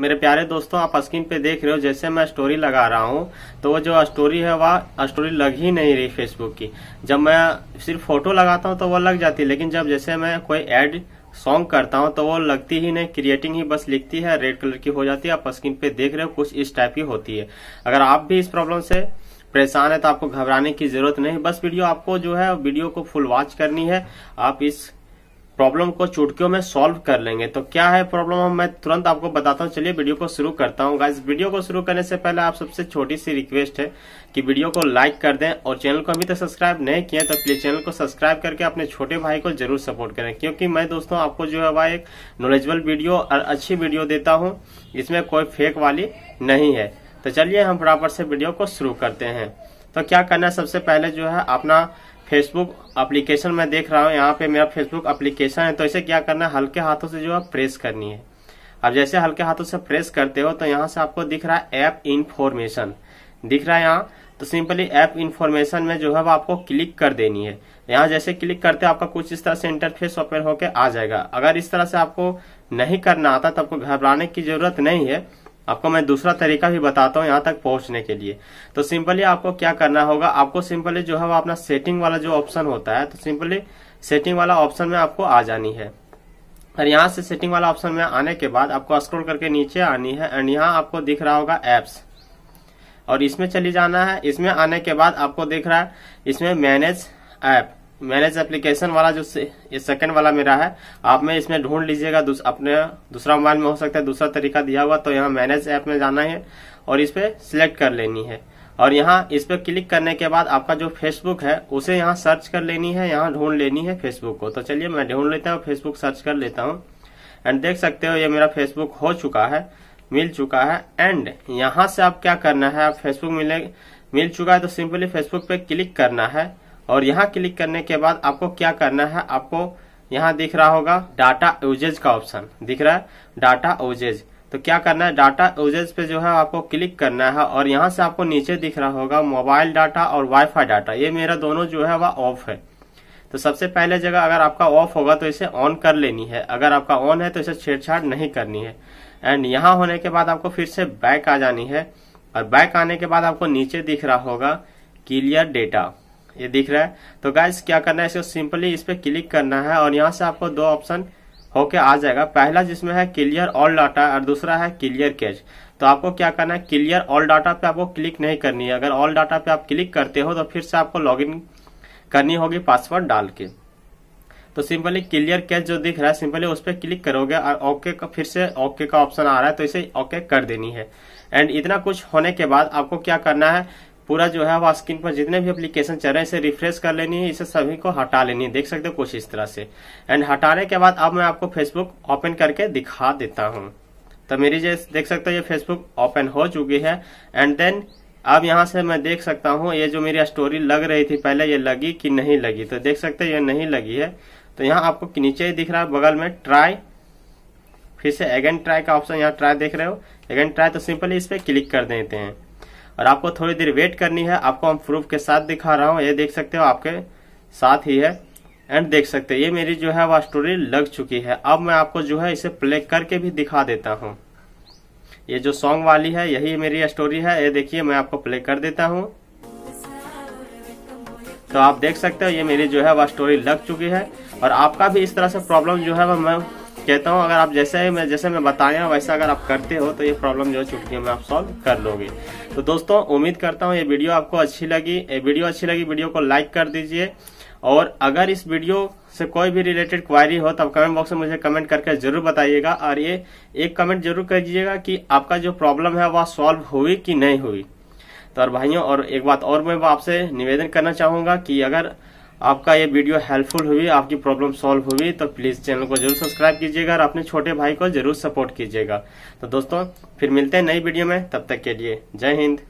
मेरे प्यारे दोस्तों आप स्क्रीन पे देख रहे हो जैसे मैं स्टोरी लगा रहा हूँ तो वो जो स्टोरी है वह स्टोरी लग ही नहीं रही फेसबुक की जब मैं सिर्फ फोटो लगाता हूँ तो वो लग जाती है लेकिन जब जैसे मैं कोई एड सॉन्ग करता हूँ तो वो लगती ही नहीं क्रिएटिंग ही बस लिखती है रेड कलर की हो जाती है आप स्क्रीन पे देख रहे हो कुछ इस टाइप की होती है अगर आप भी इस प्रॉब्लम से परेशान है तो आपको घबराने की जरूरत नहीं बस वीडियो आपको जो है वीडियो को फुल वॉच करनी है आप इस प्रॉब्लम को चुटकियों में सॉल्व कर लेंगे तो क्या है प्रॉब्लम मैं तुरंत आपको बताता हूँ चलिए वीडियो को शुरू करता हूँ गाइस वीडियो को शुरू करने से पहले आप सबसे छोटी सी रिक्वेस्ट है कि वीडियो को लाइक कर दें और चैनल को अभी तक सब्सक्राइब नहीं किया तो प्लीज चैनल को सब्सक्राइब करके अपने छोटे भाई को जरूर सपोर्ट करें क्योंकि मैं दोस्तों आपको जो है वह एक नॉलेजेबल वीडियो और अच्छी वीडियो देता हूँ इसमें कोई फेक वाली नहीं है तो चलिए हम बराबर से वीडियो को शुरू करते हैं तो क्या करना है सबसे पहले जो है अपना फेसबुक अप्लीकेशन मैं देख रहा हूँ यहाँ पे मेरा फेसबुक अप्लीकेशन है तो इसे क्या करना है हल्के हाथों से जो है प्रेस करनी है अब जैसे हल्के हाथों से प्रेस करते हो तो यहाँ से आपको दिख रहा है ऐप इन्फॉर्मेशन दिख रहा है यहाँ तो सिंपली ऐप इन्फॉर्मेशन में जो है वो आपको क्लिक कर देनी है यहाँ जैसे क्लिक करते हो आपका कुछ इस तरह से इंटरफेस ओपन होकर आ जाएगा अगर इस तरह से आपको नहीं करना आता तो आपको घबराने की जरूरत नहीं है आपको मैं दूसरा तरीका भी बताता हूँ यहाँ तक पहुंचने के लिए तो सिंपली आपको क्या करना होगा आपको सिंपली जो है वो अपना सेटिंग वाला जो ऑप्शन होता है तो सिंपली सेटिंग वाला ऑप्शन में आपको आ जानी है और यहाँ से सेटिंग वाला ऑप्शन में आने के बाद आपको स्क्रोल करके नीचे आनी है एंड यहाँ आपको दिख रहा होगा एप्स और इसमें चली जाना है इसमें आने के बाद आपको दिख रहा है इसमें मैनेज ऐप मैनेज एप्लीकेशन वाला जो से, ये सेकंड वाला मेरा है आप में इसमें ढूंढ लीजिएगा दूस, अपने दूसरा मोबाइल में हो सकता है दूसरा तरीका दिया हुआ तो यहाँ मैनेज ऐप में जाना है और इस पर सिलेक्ट कर लेनी है और यहाँ इस पर क्लिक करने के बाद आपका जो फेसबुक है उसे यहाँ सर्च कर लेनी है यहाँ ढूंढ लेनी है फेसबुक को तो चलिए मैं ढूंढ लेता हूँ फेसबुक सर्च कर लेता हूँ एंड देख सकते हो ये मेरा फेसबुक हो चुका है मिल चुका है एंड यहाँ से आप क्या करना है आप फेसबुक मिले मिल चुका है तो सिंपली फेसबुक पे क्लिक करना है और यहाँ क्लिक करने के बाद आपको क्या करना है आपको यहाँ दिख रहा होगा डाटा यूजेज का ऑप्शन दिख रहा है डाटा यूजेज तो क्या करना है डाटा यूजेज पे जो है आपको क्लिक करना है और यहाँ से आपको नीचे दिख रहा होगा मोबाइल डाटा और वाईफाई डाटा ये मेरा दोनों जो है वह ऑफ है तो सबसे पहले जगह अगर आपका ऑफ होगा तो इसे ऑन कर लेनी है अगर आपका ऑन है तो इसे छेड़छाड़ नहीं करनी है एंड यहाँ होने के बाद आपको फिर से बैक आ जानी है और बैक आने के बाद आपको नीचे दिख रहा होगा क्लियर डेटा ये दिख रहा है तो गाइस क्या करना है इसको सिंपली इस पर क्लिक करना है और यहाँ से आपको दो ऑप्शन होके आ जाएगा पहला जिसमें है क्लियर ऑल डाटा और दूसरा है क्लियर कैच तो आपको क्या करना है क्लियर ऑल डाटा पे आपको क्लिक नहीं करनी है अगर ऑल डाटा पे आप क्लिक करते हो तो फिर से आपको लॉगिन करनी होगी पासवर्ड डाल के तो सिंपली क्लियर कैच जो दिख रहा है सिंपली उस पर क्लिक करोगे और ओके का फिर से ओके का ऑप्शन आ रहा है तो इसे ओके कर देनी है एंड इतना कुछ होने के बाद आपको क्या करना है पूरा जो है वो स्क्रीन पर जितने भी एप्लीकेशन चल रहे हैं इसे रिफ्रेश कर लेनी है इसे सभी को हटा लेनी है देख सकते हो कुछ इस तरह से एंड हटाने के बाद अब मैं आपको फेसबुक ओपन करके दिखा देता हूँ तो मेरी जैसे देख सकते हो ये फेसबुक ओपन हो चुकी है एंड देन अब यहाँ से मैं देख सकता हूँ ये जो मेरी स्टोरी लग रही थी पहले ये लगी कि नहीं लगी तो देख सकते ये नहीं लगी है तो यहाँ आपको नीचे ही दिख रहा है बगल में ट्राई फिर से अगेन ट्राई का ऑप्शन यहाँ ट्राई देख रहे हो अगेन ट्राई तो सिंपली इस पर क्लिक कर देते हैं और आपको थोड़ी देर वेट करनी है आपको हम प्रूफ के साथ दिखा रहा हूँ ये देख सकते हो आपके साथ ही है एंड देख सकते हैं ये मेरी जो है वह स्टोरी लग चुकी है अब मैं आपको जो है इसे प्ले करके भी दिखा देता हूँ ये जो सॉन्ग वाली है यही मेरी स्टोरी है ये देखिए मैं आपको प्ले कर देता हूँ तो आप देख सकते हो ये मेरी जो है वह स्टोरी लग चुकी है और आपका भी इस तरह से प्रॉब्लम जो है वह मैं कहता हूँ अगर आप जैसे मैं जैसे मैं बताया वैसा अगर आप करते हो तो ये प्रॉब्लम जो है चुटकियों में आप सॉल्व कर लोगे तो दोस्तों उम्मीद करता हूँ ये वीडियो आपको अच्छी लगी ये वीडियो अच्छी लगी वीडियो को लाइक कर दीजिए और अगर इस वीडियो से कोई भी रिलेटेड क्वारी हो तो कमेंट बॉक्स में मुझे कमेंट करके जरूर बताइएगा और ये एक कमेंट जरूर कर दीजिएगा कि आपका जो प्रॉब्लम है वह सॉल्व हुई कि नहीं हुई तो और भाइयों और एक बात और मैं आपसे निवेदन करना चाहूंगा कि अगर आपका ये वीडियो हेल्पफुल हुई आपकी प्रॉब्लम सॉल्व हुई तो प्लीज चैनल को जरूर सब्सक्राइब कीजिएगा और अपने छोटे भाई को जरूर सपोर्ट कीजिएगा तो दोस्तों फिर मिलते हैं नई वीडियो में तब तक के लिए जय हिंद